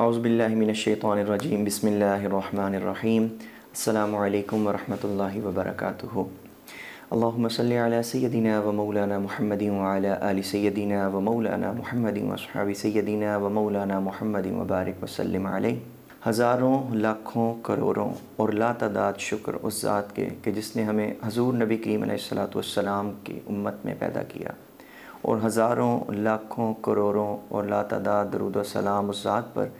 अज़बिल्लिमिनशैतरजीम बसमीम अल्लाम वरहमल वबरक अल्लाम व मौलाना महमदिन अली व मौलाना महमद वसहाबी सैदिना व मौलाना महमद वबारक वसलम हज़ारों लाखों करोड़ों और लातदाद शुक्र उस ज़ात के कि जिसने हमें हजूर नबी करीम सलाम की उम्मत में पैदा किया और हज़ारों लाखों करोड़ों और लातदाद दरुद सलाम उस पर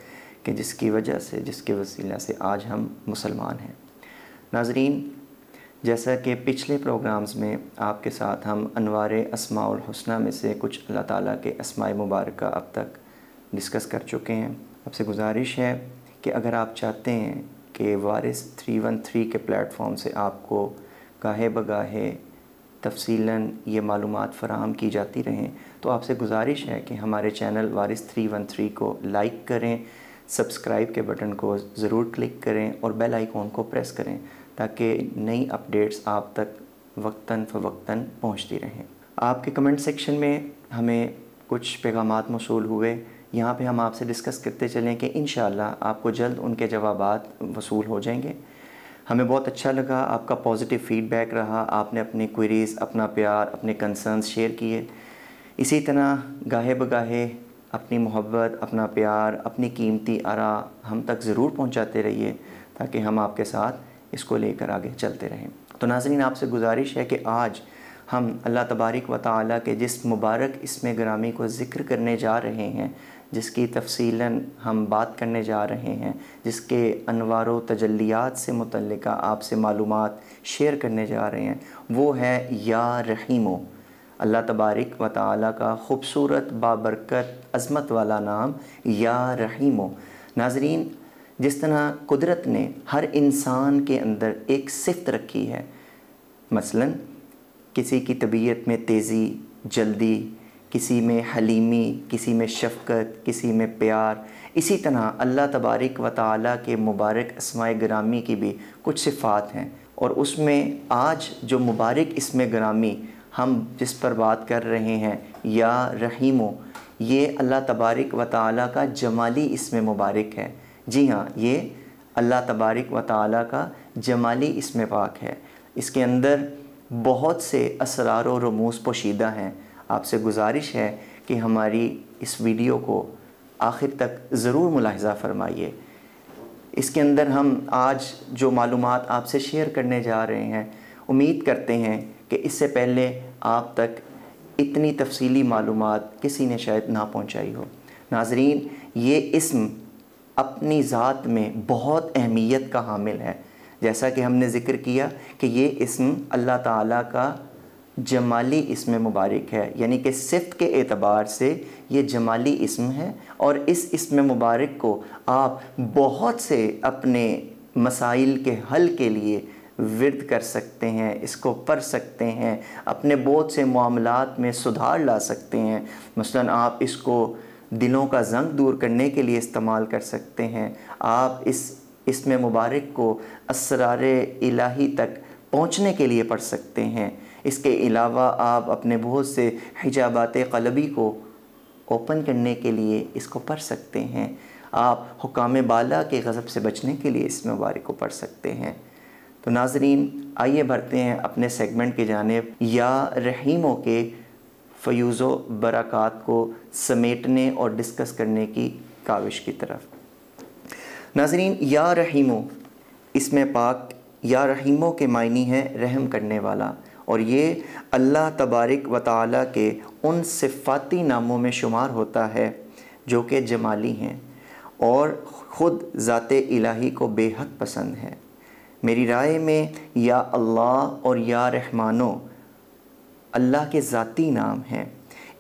कि जिसकी वजह से जिसके वसीला से आज हम मुसलमान हैं नाजरीन जैसा कि पिछले प्रोग्राम्स में आपके साथ हम अनवार असमाउल हसना में से कुछ अल्लाह ताला के असमाय मुबारक अब तक डिस्कस कर चुके हैं आपसे गुजारिश है कि अगर आप चाहते हैं कि वारिस थ्री वन थ्री के प्लेटफॉर्म से आपको गाहे बगाहे तफसीला ये मालूम फ़राहम की जाती रहें तो आपसे गुजारिश है कि हमारे channel Waris three one three को लाइक करें सब्सक्राइब के बटन को ज़रूर क्लिक करें और बेल आइकॉन को प्रेस करें ताकि नई अपडेट्स आप तक वक्ता फ़वक्ता पहुँचती रहें आपके कमेंट सेक्शन में हमें कुछ पैगाम मौसू हुए यहाँ पे हम आपसे डिस्कस करते चलें कि इन आपको जल्द उनके जवाब वसूल हो जाएंगे हमें बहुत अच्छा लगा आपका पॉजिटिव फीडबैक रहा आपने अपनी क्वेरीज़ अपना प्यार अपने कंसर्न्स शेयर किए इसी तरह गाहे बगाहे अपनी मोहब्बत अपना प्यार अपनी कीमती आरा हम तक ज़रूर पहुंचाते रहिए ताकि हम आपके साथ इसको लेकर आगे चलते रहें तो नाजरीन आपसे गुजारिश है कि आज हम अल्लाह तबारक व ताली के जिस मुबारक इसमें ग्रामी को ज़िक्र करने जा रहे हैं जिसकी तफसीला हम बात करने जा रहे हैं जिसके अनवर तजलियात से मुतल आपसे मालूम शेयर करने जा रहे हैं वो है या रहीमो अल्लाह तबारक व ताली का ख़ूबसूरत बाबरकत अज़मत वाला नाम या रहीमो नाजरीन जिस तरह कुदरत ने हर इंसान के अंदर एक सिफत रखी है मसलन किसी की तबीयत में तेज़ी जल्दी किसी में हलीमी किसी में शफकत किसी में प्यार इसी तरह अल्लाह तबारक व ताली के मुबारक इसमाय ग्रामी की भी कुछ सिफ़ात हैं और उसमें आज जो मुबारक इसम ग्रामी हम जिस पर बात कर रहे हैं या रहीमो ये अल्लाह तबारक व ताली का जमाली इसम मुबारक है जी हाँ ये अल्लाह तबारक व ताली का जमाली इसम पाक है इसके अंदर बहुत से असरार रमूस पोशीदा हैं आपसे गुजारिश है कि हमारी इस वीडियो को आखिर तक ज़रूर मुलाहजा फरमाइए इसके अंदर हम आज जो मालूम आपसे शेयर करने जा रहे हैं उम्मीद करते हैं कि इससे पहले आप तक इतनी तफसीली मालूम किसी ने शायद ना पहुँचाई हो नाजरीन ये इसम अपनी ज़ात में बहुत अहमियत का हामिल है जैसा कि हमने ज़िक्र किया कि ये इसम अल्लाह ताला का जमाली इसम मुबारक है यानी कि सिफ़ के एतबार से ये जमाली इसम है और इस इसम मुबारक को आप बहुत से अपने मसाइल के हल के लिए विरद कर सकते हैं इसको पढ़ सकते हैं अपने बहुत से मामलों में सुधार ला सकते हैं मसलन आप इसको दिलों का जंग दूर करने के लिए इस्तेमाल कर सकते हैं आप इस इसमें मुबारक को असरार इलाही तक पहुँचने के लिए पढ़ सकते हैं इसके अलावा आप अपने बहुत से हिजाबात कलबी को ओपन करने के लिए इसको पढ़ सकते हैं आप हुकाम बाला के गज़ब से बचने के लिए इस मुबारक को पढ़ सकते हैं तो नाजरीन आइए बढ़ते हैं अपने सेगमेंट की जानब या रहीमों के फ्यूज़ बरक़ात को समेटने और डिस्कस करने की काविश की तरफ नाजरीन या रहीमों इसमें पाक या रहीमों के मायनी हैं रहम करने वाला और ये अल्लाह तबारक व ताली के उन सिफ़ाती नामों में शुमार होता है जो कि जमाली हैं और ख़ुद ज़ात इलाही को बेहद पसंद है मेरी राय में या अल्लाह और या रहमानो अल्लाह के ज़ाती नाम हैं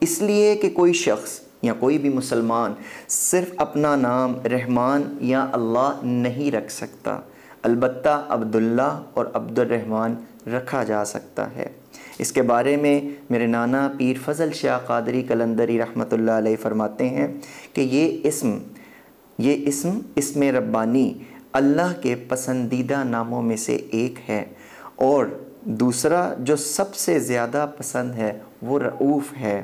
इसलिए कि कोई शख्स या कोई भी मुसलमान सिर्फ़ अपना नाम रहमान या अल्लाह नहीं रख सकता अलबत्ता अब्दुल्ला और अब्दुलरहमान रखा जा सकता है इसके बारे में मेरे नाना पीर फजल शाह कादरी कलंदरी रहमत लाई फरमाते हैं कि ये इसम ये इसम इसम रब्बानी अल्लाह के पसंदीदा नामों में से एक है और दूसरा जो सबसे ज़्यादा पसंद है वो रऊफ़ है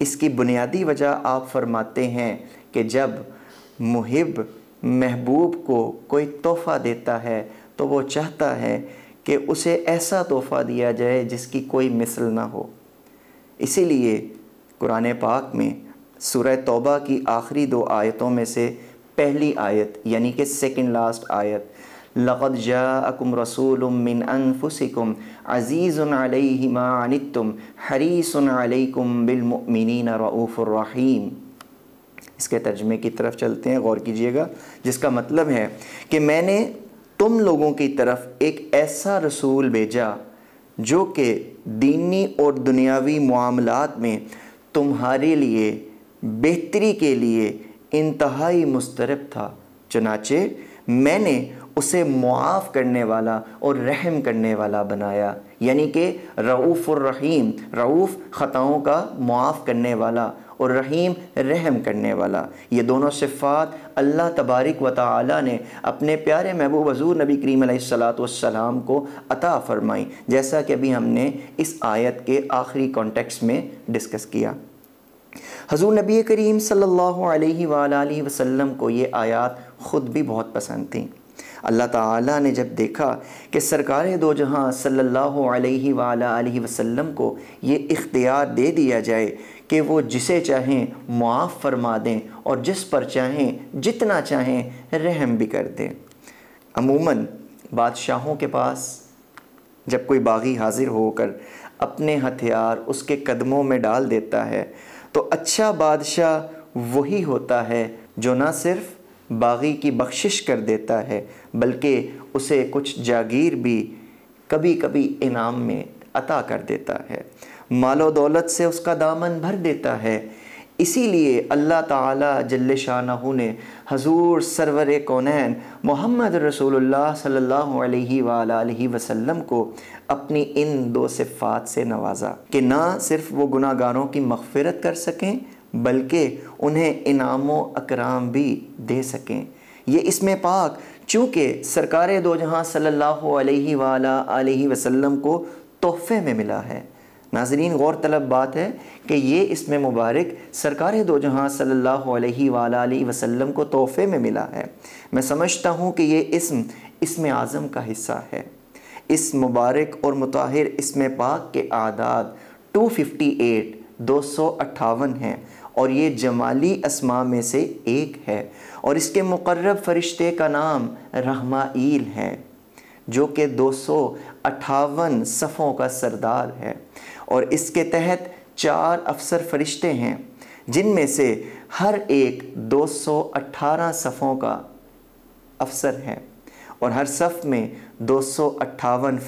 इसकी बुनियादी वजह आप फरमाते हैं कि जब मुहिब महबूब को कोई तोहफ़ा देता है तो वो चाहता है कि उसे ऐसा तोहफ़ा दिया जाए जिसकी कोई मिसल ना हो इसीलिए कुरान पाक में सूरह तौबा की आखिरी दो आयतों में से पहली आयत यानी कि सेकंड लास्ट आयत लक़द जाकुम रसूल मिन अनफुसिकुम अज़ीज़ुम हरीसुन अलैकुम बिलमुमिनीन रऊफ़ुर्रहीम इसके तर्जमे की तरफ चलते हैं गौर कीजिएगा जिसका मतलब है कि मैंने तुम लोगों की तरफ एक ऐसा रसूल भेजा जो कि दीनी और दुनियावी मामलात में तुम्हारे लिए बेहतरी के लिए इंतहाई मुस्तरब था चनाचे मैंने उसे मुआफ़ करने वाला और रहम करने वाला बनाया यानी कि और रहीम रऊफ़ ख़ताओं का मुआफ़ करने वाला और रहीम रहम करने वाला ये दोनों सिफ़ात अल्लाह तबारक व ताली ने अपने प्यारे महबूब हजूर नबी करीम सलाम को अता फ़रमाई जैसा कि अभी हमने इस आयत के आखिरी कॉन्टेक्स में डिस्कस किया हजूर नबी करीम सल्ला वसम को ये आयत ख़ुद भी बहुत पसंद थी अल्लाह ताला ने जब देखा कि सरकार दो जहाँ सल्ला वसम को ये इख्तियार दे दिया जाए कि वो जिसे चाहें मुआफ़ फरमा दें और जिस पर चाहें जितना चाहें रहम भी कर दें अमूमन बादशाहों के पास जब कोई बागी हाजिर होकर अपने हथियार उसके कदमों में डाल देता है तो अच्छा बादशाह वही होता है जो ना सिर्फ बागी की बख्शिश कर देता है बल्कि उसे कुछ जागीर भी कभी कभी इनाम में अता कर देता है मालो दौलत से उसका दामन भर देता है इसीलिए अल्लाह ताला जल्ल शाह ने हजूर सरवर कौनैन मोहम्मद रसूलुल्लाह सल्लल्लाहु अलैहि वसल्लम को अपनी इन दो सिफ़ात से नवाजा कि ना सिर्फ वो गुनागारों की मगफ़रत कर सकें बल्कि उन्हें इनामों अकराम भी दे सकें ये इसमें पाक चूँकि सरकार दो जहाँ सल्ला वसम को तोहफ़े में मिला है नाजरीन गौर तलब बात है कि ये इसमें मुबारक सरकार दो जहाँ सल्ला वसम को तोहफ़े में मिला है मैं समझता हूँ कि ये इसम इसम आज़म का हिस्सा है इस मुबारक और मुताहिर इसम पाक के आदाद 258 दो सौ अट्ठावन हैं और ये जमाली असमा में से एक है और इसके मुकर्रब फरिश्ते का नाम रहमाईल है जो कि दो सौ अट्ठावन सफ़ों का सरदार है और इसके तहत चार अफसर फरिश्ते हैं जिनमें से हर एक 218 सफ़ों का अफसर है और हर सफ़ में दो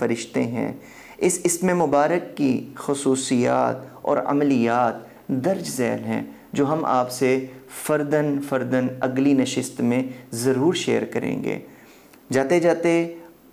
फरिश्ते हैं इस इसमें मुबारक की खसूसियात और अमलियात दर्ज झैल हैं जो हम आपसे फ़र्दन फ़र्दन अगली नशस्त में ज़रूर शेयर करेंगे जाते जाते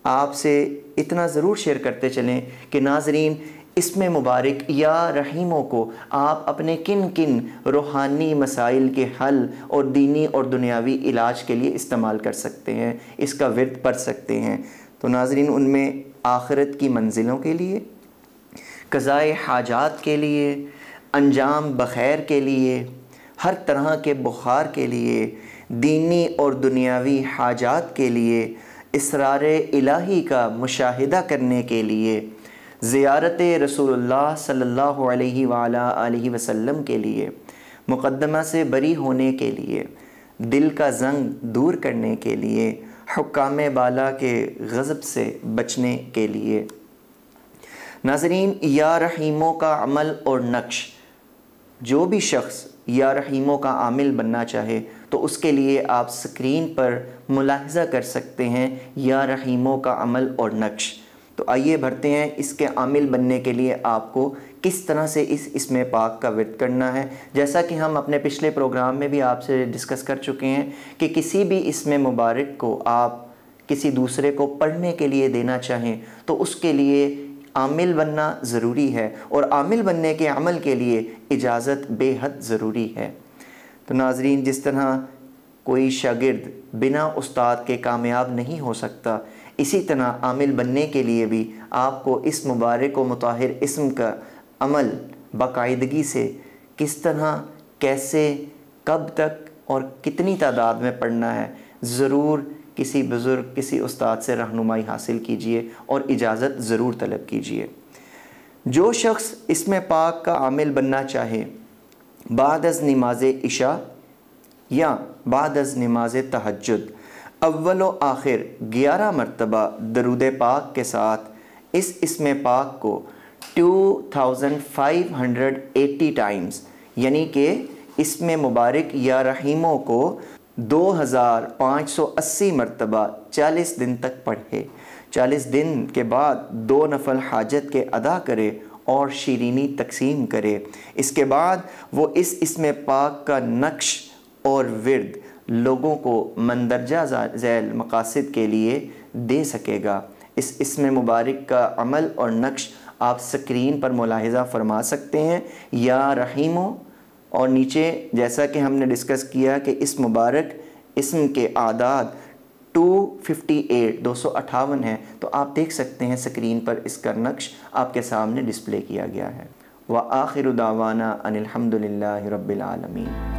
आपसे इतना ज़रूर शेयर करते चलें कि नाजरीन इसमें मुबारक या रहीमों को आप अपने किन किन रूहानी मसाइल के हल और दीनी और दुनियावी इलाज के लिए इस्तेमाल कर सकते हैं इसका वर्द पढ़ सकते हैं तो नाजरीन उनमें आखरत की मंजिलों के लिए कज़ाए हाजात के लिए अंजाम बखैर के लिए हर तरह के बुखार के लिए दीनी और दुनियावी हाजात के लिए इसरार इलाही का मुशाह करने के लिए ज़ियारत रसोल्ला सल्ला अलैहि के लिए मुकदमा से बरी होने के लिए दिल का जंग दूर करने के लिए हकाम बाला के गज़ब से बचने के लिए नाजरीन या रहीमों का अमल और नक्श जो भी शख्स या रहीमों का आमिल बनना चाहे तो उसके लिए आप स्क्रीन पर मुलाहजा कर सकते हैं या रहीमों का अमल और नक्श तो आइए भरते हैं इसके आमिल बनने के लिए आपको किस तरह से इस इसमें पाक का वर्त करना है जैसा कि हम अपने पिछले प्रोग्राम में भी आपसे डिस्कस कर चुके हैं कि किसी भी इसमें मुबारक को आप किसी दूसरे को पढ़ने के लिए देना चाहें तो उसके लिए आमिल बनना ज़रूरी है और आमिल बनने के अमल के लिए इजाज़त बेहद ज़रूरी है तो नाजरीन जिस तरह कोई शागिर्द बिना उस्ताद के कामयाब नहीं हो सकता इसी तरह आमिल बनने के लिए भी आपको इस मुबारक व मतहर इसम का अमल बाकायदगी से किस तरह कैसे कब तक और कितनी तादाद में पढ़ना है ज़रूर किसी बुज़ुर्ग किसी उस्ताद से रहनुमाई हासिल कीजिए और इजाज़त ज़रूर तलब कीजिए जो शख्स इसमें पाक का आमिल बनना चाहे बाद अज़ नमाज इशा या बाद अज़ नमाज तहजद अव्वल व आखिर ग्यारह मरतबा दरुद पाक के साथ इस इसमें पाक को 2580 टाइम्स यानी कि इसमें मुबारक या रहीमों को 2580 मरतबा 40 दिन तक पढ़े 40 दिन के बाद दो नफल हाजत के अदा करे और शीरीनी तकसीम करे इसके बाद वो इस इसम पाक का नक्श और विरद लोगों को मंदरजा ज़ैल मकासद के लिए दे सकेगा इस इसमें मुबारक का अमल और नक्श आप स्क्रीन पर मुलाहजा फरमा सकते हैं या रहीमों और नीचे जैसा कि हमने डिस्कस किया कि इस मुबारक इसम के आदाद 258 दो है तो आप देख सकते हैं स्क्रीन पर इसका नक्श आपके सामने डिस्प्ले किया गया है व आखिर दावाना अनिलहमदिल्ला रबालमीन